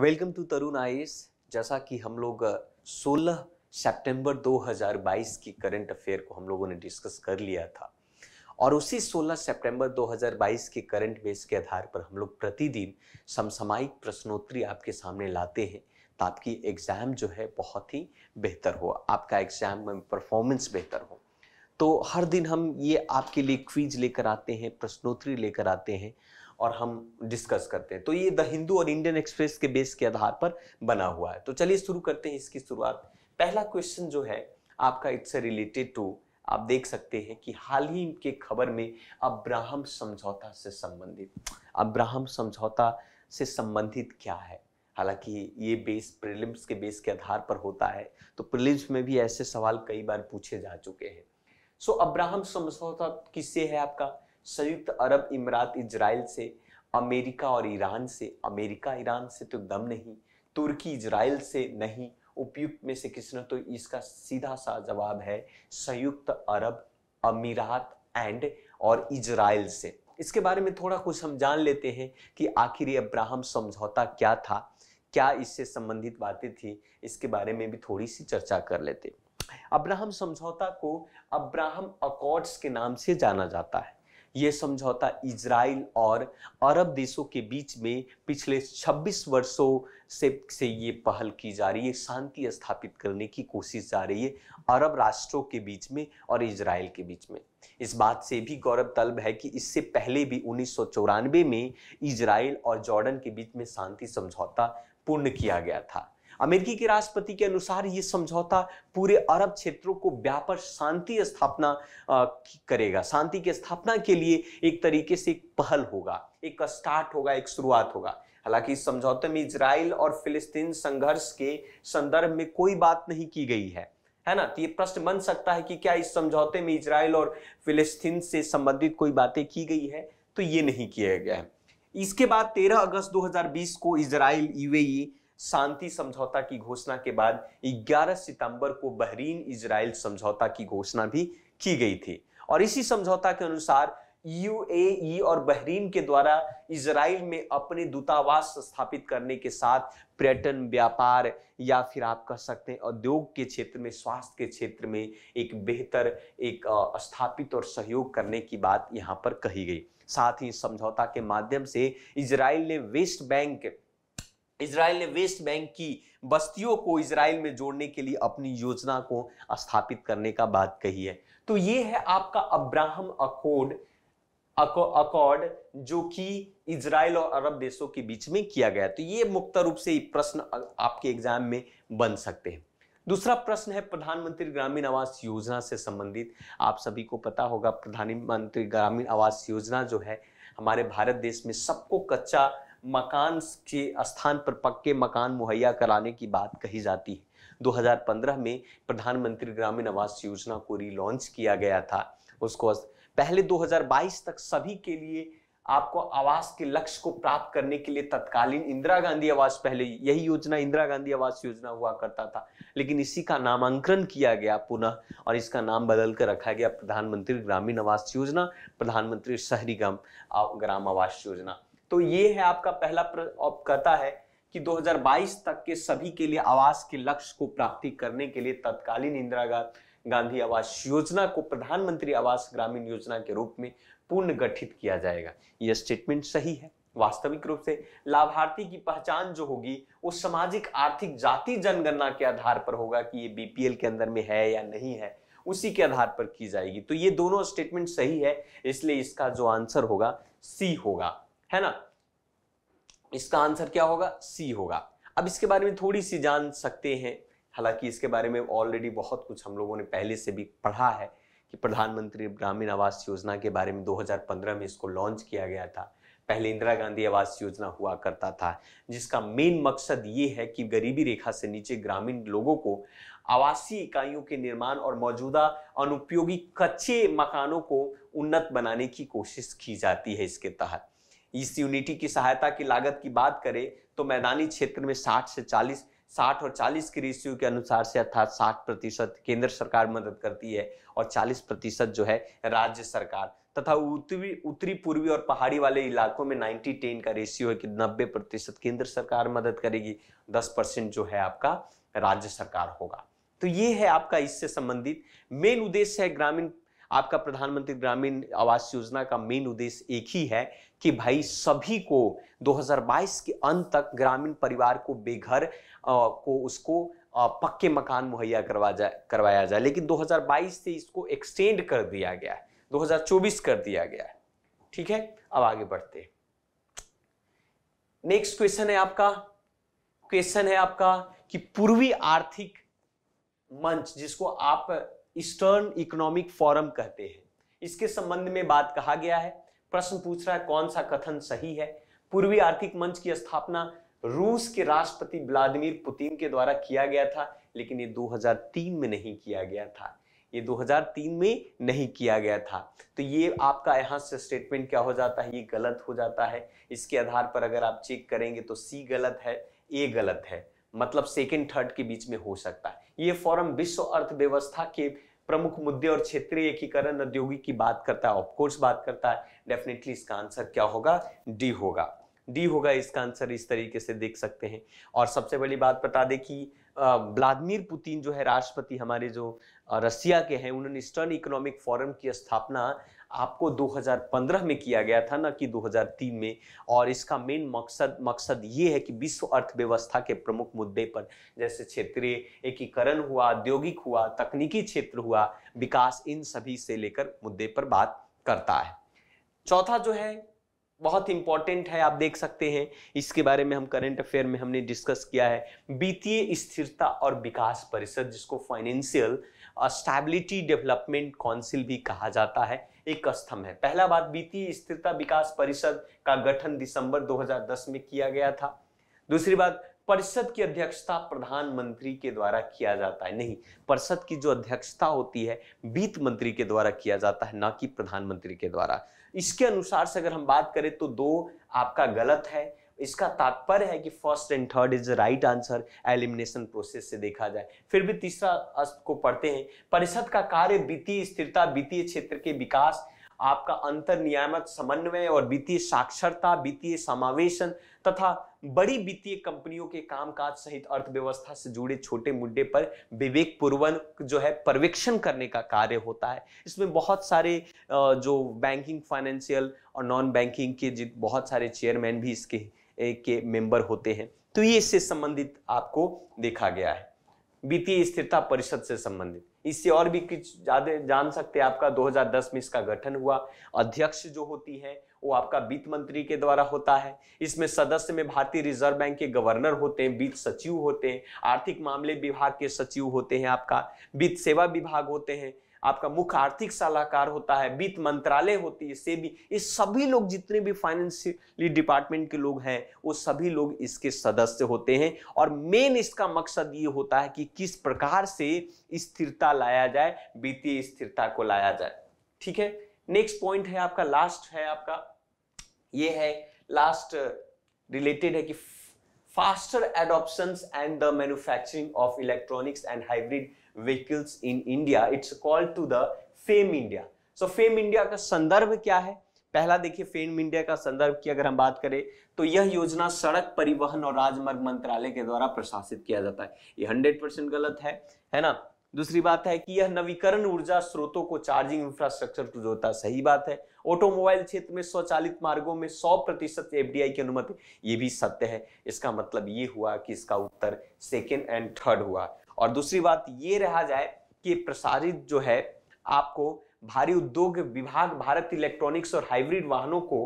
Welcome to Tarun IS जैसा कि हम लोग 16 सितंबर 2022 की करंट अफेयर को हम लोगों ने डिस्कस कर लिया था और उसी 16 सितंबर 2022 के करंट बेस के आधार पर हम लोग प्रतिदिन समसामायिक प्रश्नोत्तरी आपके सामने लाते हैं तो आपकी एग्ज़ाम जो है बहुत ही बेहतर हो आपका एग्ज़ाम में परफॉर्मेंस बेहतर हो तो हर दिन हम ये आपके लिए क्विज लेकर आते हैं प्रश्नोत्तरी लेकर आते हैं और हम डिस्कस करते हैं तो ये द हिंदू और इंडियन एक्सप्रेस के बेस के आधार पर बना हुआ है तो चलिए शुरू करते हैं इसकी शुरुआत पहला क्वेश्चन जो है आपका इट्स रिलेटेड टू आप देख सकते हैं कि हाल ही के खबर में अब्राहम समझौता से संबंधित अब्राहम समझौता से संबंधित क्या है हालांकि ये बेस प्रीलिम्स के बेस के आधार पर होता है तो प्रीलिम्स में भी ऐसे सवाल कई बार पूछे जा चुके हैं सो so, अब्राहम समझौता किससे है आपका संयुक्त अरब इमरात इजराइल से अमेरिका और ईरान से अमेरिका ईरान से तो दम नहीं तुर्की इजराइल से नहीं उपयुक्त में से किसने तो इसका सीधा सा जवाब है संयुक्त अरब अमीरात एंड और इजराइल से इसके बारे में थोड़ा कुछ हम जान लेते हैं कि आखिर ये अब्राहम समझौता क्या था क्या इससे संबंधित बातें थी इसके बारे में भी थोड़ी सी चर्चा कर लेते अब्राहम समझौता को अब्राहम अकॉर्ड्स के नाम से जाना जाता है ये समझौता इजराइल और अरब देशों के बीच में पिछले 26 वर्षों से से ये पहल की जा रही है शांति स्थापित करने की कोशिश जा रही है अरब राष्ट्रों के बीच में और इजराइल के बीच में इस बात से भी गौरव तलब है कि इससे पहले भी उन्नीस में इजराइल और जॉर्डन के बीच में शांति समझौता पूर्ण किया गया था अमेरिकी के राष्ट्रपति के अनुसार ये समझौता पूरे अरब क्षेत्रों को व्यापक शांति स्थापना करेगा शांति की स्थापना के लिए एक तरीके से एक पहल होगा एक स्टार्ट होगा एक शुरुआत होगा हालांकि इस समझौते में इसराइल और फिलिस्तीन संघर्ष के संदर्भ में कोई बात नहीं की गई है है ना तो ये प्रश्न बन सकता है कि क्या इस समझौते में इसराइल और फिलिस्तीन से संबंधित कोई बातें की गई है तो ये नहीं किया गया है इसके बाद 13 अगस्त 2020 को इसराइल यूएई शांति समझौता की घोषणा के बाद 11 सितंबर को बहरीन इजराइल समझौता की घोषणा भी की गई थी और इसी समझौता के अनुसार यूएई और बहरीन के द्वारा इसराइल में अपने दूतावास स्थापित करने के साथ पर्यटन व्यापार या फिर आप कह सकते हैं उद्योग के क्षेत्र में स्वास्थ्य के क्षेत्र में एक बेहतर एक स्थापित और सहयोग करने की बात यहाँ पर कही गई साथ ही समझौता के माध्यम से इसराइल ने वेस्ट बैंक इसराइल ने वेस्ट बैंक की बस्तियों को इसराइल में जोड़ने के लिए अपनी योजना को स्थापित करने का बात कही है तो ये है आपका अब्राहम अकोड अकॉर्ड जो कि इसराइल और अरब देशों के बीच में किया गया तो ये मुक्त रूप से प्रश्न आपके एग्जाम में बन सकते हैं दूसरा प्रश्न है प्रधानमंत्री ग्रामीण आवास योजना से संबंधित आप सभी को पता होगा प्रधानमंत्री ग्रामीण आवास योजना जो है हमारे भारत देश में सबको कच्चा मकान के स्थान पर पक्के मकान मुहैया कराने की बात कही जाती है 2015 में प्रधानमंत्री ग्रामीण आवास योजना को रिलॉन्च किया गया था उसको पहले 2022 तक सभी के लिए आपको आवास के लक्ष्य को प्राप्त करने के लिए तत्कालीन इंदिरा गांधी आवास पहले यही योजना इंदिरा गांधी आवास योजना हुआ करता था लेकिन इसी का नामांकन किया गया पुनः और इसका नाम बदल कर रखा गया प्रधानमंत्री ग्रामीण आवास योजना प्रधानमंत्री शहरी ग्राम ग्राम आवास योजना तो ये है आपका पहला कहता है कि 2022 तक के सभी के लिए आवास के लक्ष्य को प्राप्ति करने के लिए तत्कालीन इंदिरा गांधी आवास योजना को प्रधानमंत्री आवास ग्रामीण योजना के रूप में पूर्ण गठित किया जाएगा यह स्टेटमेंट सही है वास्तविक रूप से लाभार्थी की पहचान जो होगी वो सामाजिक आर्थिक जाति जनगणना के आधार पर होगा कि ये बीपीएल के अंदर में है या नहीं है उसी के आधार पर की जाएगी तो ये दोनों स्टेटमेंट सही है इसलिए इसका जो आंसर होगा सी होगा है ना इसका आंसर क्या होगा सी होगा अब इसके बारे में थोड़ी सी जान सकते हैं हालांकि इसके बारे में ऑलरेडी बहुत कुछ हम लोगों ने पहले से भी पढ़ा है कि प्रधानमंत्री ग्रामीण आवास योजना के बारे में 2015 में इसको लॉन्च किया गया था पहले इंदिरा गांधी आवास योजना हुआ करता था जिसका मेन मकसद ये है कि गरीबी रेखा से नीचे ग्रामीण लोगों को आवासीय इकाइयों के निर्माण और मौजूदा अनुपयोगी कच्चे मकानों को उन्नत बनाने की कोशिश की जाती है इसके तहत इस यूनिटी की सहायता की लागत की बात करें तो मैदानी क्षेत्र में 60 से 40 60 और 40 के रेशियो के अनुसार से अर्थात 60 प्रतिशत केंद्र सरकार मदद करती है और 40 प्रतिशत जो है राज्य सरकार तथा उत्तरी उत्तरी पूर्वी और पहाड़ी वाले इलाकों में 90 टेन का रेशियो है कि 90 प्रतिशत केंद्र सरकार मदद करेगी 10 परसेंट जो है आपका राज्य सरकार होगा तो ये है आपका इससे संबंधित मेन उद्देश्य है ग्रामीण आपका प्रधानमंत्री ग्रामीण आवास योजना का मेन उद्देश्य एक ही है कि भाई सभी को 2022 के अंत तक ग्रामीण परिवार को बेघर को उसको पक्के मकान मुहैया करवा जाए करवाया जाए लेकिन 2022 से इसको एक्सटेंड कर दिया गया है 2024 कर दिया गया है ठीक है अब आगे बढ़ते नेक्स्ट क्वेश्चन है आपका क्वेश्चन है आपका कि पूर्वी आर्थिक मंच जिसको आप ईस्टर्न इकोनॉमिक फोरम कहते हैं इसके संबंध में बात कहा गया है प्रश्न पूछ रहा है कौन सा कथन सही है पूर्वी आर्थिक मंच की स्थापना रूस के राष्ट्रपति व्लादिमीर पुतिन के द्वारा किया गया था लेकिन ये 2003 में नहीं किया गया था ये 2003 में नहीं किया गया था तो ये आपका यहाँ से स्टेटमेंट क्या हो जाता है ये गलत हो जाता है इसके आधार पर अगर आप चेक करेंगे तो सी गलत है ए गलत है मतलब सेकेंड थर्ड के बीच में हो सकता है ये फोरम विश्व अर्थव्यवस्था के प्रमुख मुद्दे और क्षेत्रीय एकीकरण औद्योगिक की बात करता है ऑफकोर्स बात करता है डेफिनेटली इसका आंसर क्या होगा डी होगा डी होगा इसका आंसर इस तरीके से देख सकते हैं और सबसे बड़ी बात बता दें कि व्लादिमिर पुतिन जो है राष्ट्रपति हमारे जो रसिया के हैं उन्होंने ईस्टर्न इकोनॉमिक फोरम की स्थापना आपको 2015 में किया गया था ना कि 2003 में और इसका मेन मकसद मकसद ये है कि विश्व अर्थव्यवस्था के प्रमुख मुद्दे पर जैसे क्षेत्रीय एकीकरण हुआ औद्योगिक हुआ तकनीकी क्षेत्र हुआ विकास इन सभी से लेकर मुद्दे पर बात करता है चौथा जो है बहुत इंपॉर्टेंट है आप देख सकते हैं इसके बारे में हम करंट अफेयर में हमने डिस्कस किया है वित्तीय स्थिरता और विकास परिषद जिसको फाइनेंशियल स्टेबिलिटी डेवलपमेंट काउंसिल भी कहा जाता है एक स्तंभ है पहला बात वित्तीय स्थिरता विकास परिषद का गठन दिसंबर 2010 में किया गया था दूसरी बात परिषद की अध्यक्षता प्रधानमंत्री के द्वारा किया जाता है नहीं परिषद की जो अध्यक्षता होती है वित्त मंत्री के द्वारा किया जाता है ना कि प्रधानमंत्री के द्वारा इसके अनुसार से अगर हम बात करें तो दो आपका गलत है इसका तात्पर्य है कि first and third is right answer elimination process से देखा जाए फिर भी तीसरा अस्त को पढ़ते हैं परिषद का कार्य वित्तीय स्थिरता वित्तीय क्षेत्र के विकास आपका अंतर नियामक समन्वय और वित्तीय साक्षरता वित्तीय समावेशन तथा बड़ी वित्तीय कंपनियों के कामकाज सहित अर्थव्यवस्था से जुड़े छोटे मुद्दे पर विवेक पूर्वक जो है पर्यवेक्षण करने का कार्य होता है इसमें बहुत सारे जो बैंकिंग फाइनेंशियल और नॉन बैंकिंग के जित बहुत सारे चेयरमैन भी इसके के मेंबर होते हैं तो ये इससे संबंधित आपको देखा गया है वित्तीय स्थिरता परिषद से संबंधित इससे और भी कुछ ज्यादा जान सकते हैं आपका 2010 में इसका गठन हुआ अध्यक्ष जो होती है वो आपका वित्त मंत्री के द्वारा होता है इसमें सदस्य में भारतीय रिजर्व बैंक के गवर्नर होते हैं वित्त सचिव होते हैं आर्थिक मामले विभाग के सचिव होते हैं आपका वित्त सेवा विभाग होते हैं आपका मुख्य आर्थिक सलाहकार होता है वित्त मंत्रालय होती है सेबी ये सभी लोग जितने भी फाइनेंशियली डिपार्टमेंट के लोग हैं वो सभी लोग इसके सदस्य होते हैं और मेन इसका मकसद ये होता है कि किस प्रकार से स्थिरता लाया जाए वित्तीय स्थिरता को लाया जाए ठीक है नेक्स्ट पॉइंट है आपका लास्ट है आपका ये है लास्ट रिलेटेड है कि faster adoption and the manufacturing of electronics and hybrid vehicles in India. It's called to the FAME India so FAME India का संदर्भ क्या है पहला देखिए फेम इंडिया का संदर्भ की अगर हम बात करें तो यह योजना सड़क परिवहन और राजमार्ग मंत्रालय के द्वारा प्रशासित किया जाता है ये हंड्रेड परसेंट गलत है है ना दूसरी बात है कि यह नवीकरण ऊर्जा स्रोतों को चार्जिंग इंफ्रास्ट्रक्चर को जोड़ता है सही बात है ऑटोमोबाइल क्षेत्र में स्वचालित मार्गों में 100 प्रतिशत एफ की अनुमति ये भी सत्य है इसका मतलब ये हुआ कि इसका उत्तर सेकेंड एंड थर्ड हुआ और दूसरी बात ये रहा जाए कि प्रसारित जो है आपको भारी उद्योग विभाग भारत इलेक्ट्रॉनिक्स और हाइब्रिड वाहनों को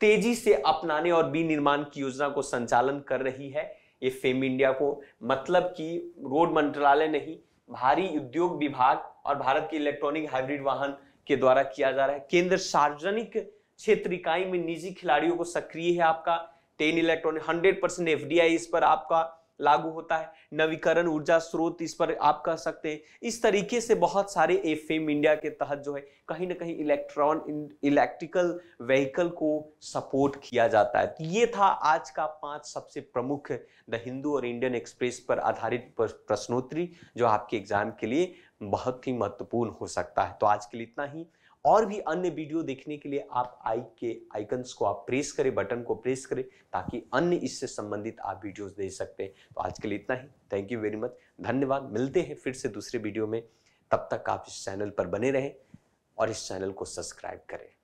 तेजी से अपनाने और विनिर्माण की योजना को संचालन कर रही है ये फेम इंडिया को मतलब कि रोड मंत्रालय नहीं भारी उद्योग विभाग और भारत के इलेक्ट्रॉनिक हाइब्रिड वाहन के द्वारा किया जा रहा है केंद्र सार्वजनिक क्षेत्र इकाई में निजी खिलाड़ियों को सक्रिय है आपका ten electronic hundred percent F इस पर आपका लागू होता है नवीकरण ऊर्जा स्रोत इस पर आप कह सकते हैं इस तरीके से बहुत सारे एफ इंडिया के तहत जो है कहीं ना कहीं इलेक्ट्रॉन इलेक्ट्रिकल व्हीकल को सपोर्ट किया जाता है तो ये था आज का पांच सबसे प्रमुख द हिंदू और इंडियन एक्सप्रेस पर आधारित प्रश्नोत्तरी जो आपके एग्जाम के लिए बहुत ही महत्वपूर्ण हो सकता है तो आज के लिए इतना ही और भी अन्य वीडियो देखने के लिए आप आई के आइकन्स को आप प्रेस करें बटन को प्रेस करें ताकि अन्य इससे संबंधित आप वीडियोस दे सकते हैं तो आज के लिए इतना ही थैंक यू वेरी मच धन्यवाद मिलते हैं फिर से दूसरे वीडियो में तब तक आप इस चैनल पर बने रहें और इस चैनल को सब्सक्राइब करें